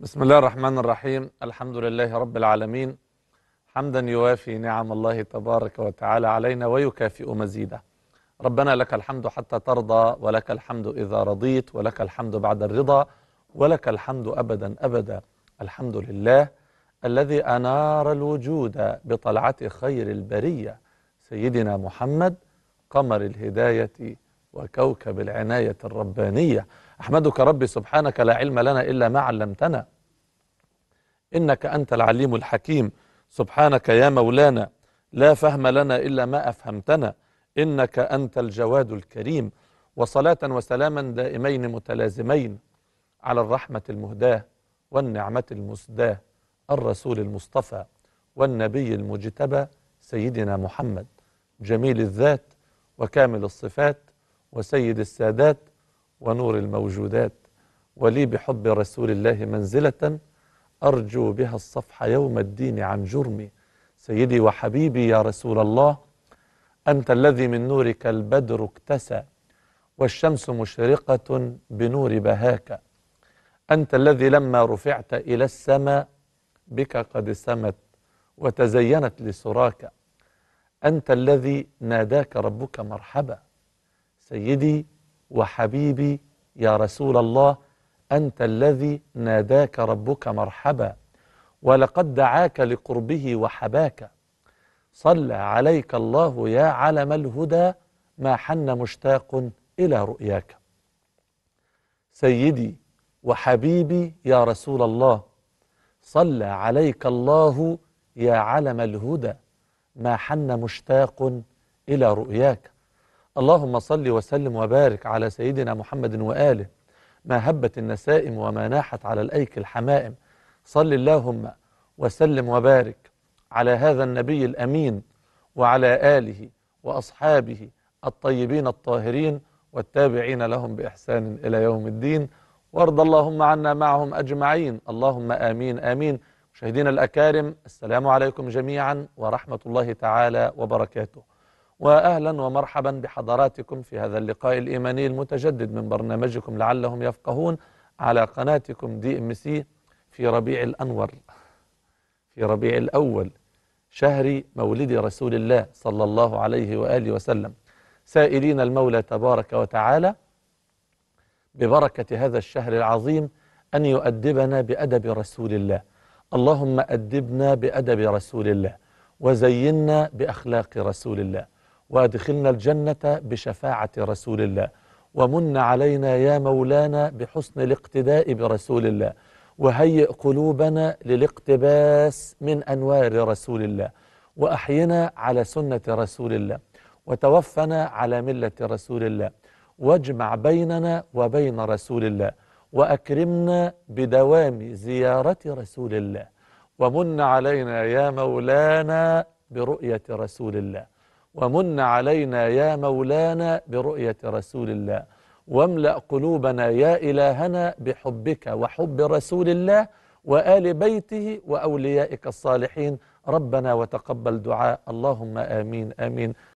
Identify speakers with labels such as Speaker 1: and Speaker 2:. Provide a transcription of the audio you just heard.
Speaker 1: بسم الله الرحمن الرحيم الحمد لله رب العالمين حمدا يوافي نعم الله تبارك وتعالى علينا ويكافئ مزيدا ربنا لك الحمد حتى ترضى ولك الحمد إذا رضيت ولك الحمد بعد الرضا ولك الحمد أبدا أبدا الحمد لله الذي أنار الوجود بطلعة خير البرية سيدنا محمد قمر الهداية وكوكب العناية الربانية أحمدك ربي سبحانك لا علم لنا إلا ما علمتنا إنك أنت العليم الحكيم سبحانك يا مولانا لا فهم لنا إلا ما أفهمتنا إنك أنت الجواد الكريم وصلاة وسلاما دائمين متلازمين على الرحمة المهداة والنعمة المسداة الرسول المصطفى والنبي المجتبى سيدنا محمد جميل الذات وكامل الصفات وسيد السادات ونور الموجودات ولي بحب رسول الله منزلة أرجو بها الصفح يوم الدين عن جرمي سيدي وحبيبي يا رسول الله أنت الذي من نورك البدر اكتسى والشمس مشرقة بنور بهاك أنت الذي لما رفعت إلى السماء بك قد سمت وتزينت لسراك أنت الذي ناداك ربك مرحبا سيدي وحبيبي يا رسول الله أنت الذي ناداك ربك مرحبا ولقد دعاك لقربه وحباك صلى عليك الله يا علم الهدى ما حن مشتاق إلى رؤياك سيدي وحبيبي يا رسول الله صلى عليك الله يا علم الهدى ما حن مشتاق إلى رؤياك اللهم صل وسلم وبارك على سيدنا محمد وآله ما هبت النسائم وما ناحت على الأيك الحمائم صل اللهم وسلم وبارك على هذا النبي الأمين وعلى آله وأصحابه الطيبين الطاهرين والتابعين لهم بإحسان إلى يوم الدين وارض اللهم عنا معهم أجمعين اللهم آمين آمين مشاهدينا الأكارم السلام عليكم جميعا ورحمة الله تعالى وبركاته واهلا ومرحبا بحضراتكم في هذا اللقاء الايماني المتجدد من برنامجكم لعلهم يفقهون على قناتكم دي ام سي في ربيع الانور في ربيع الاول شهر مولد رسول الله صلى الله عليه واله وسلم سائلين المولى تبارك وتعالى ببركه هذا الشهر العظيم ان يؤدبنا بادب رسول الله اللهم ادبنا بادب رسول الله وزينا باخلاق رسول الله وادخلنا الجنة بشفاعة رسول الله ومن علينا يا مولانا بحسن الاقتداء برسول الله وهيئ قلوبنا للاقتباس من أنوار رسول الله وأحينا على سنة رسول الله وتوفنا على ملة رسول الله واجمع بيننا وبين رسول الله وأكرمنا بدوام زيارة رسول الله ومن علينا يا مولانا برؤية رسول الله ومن علينا يا مولانا برؤية رسول الله واملأ قلوبنا يا إلهنا بحبك وحب رسول الله وآل بيته وأوليائك الصالحين ربنا وتقبل دعاء اللهم آمين آمين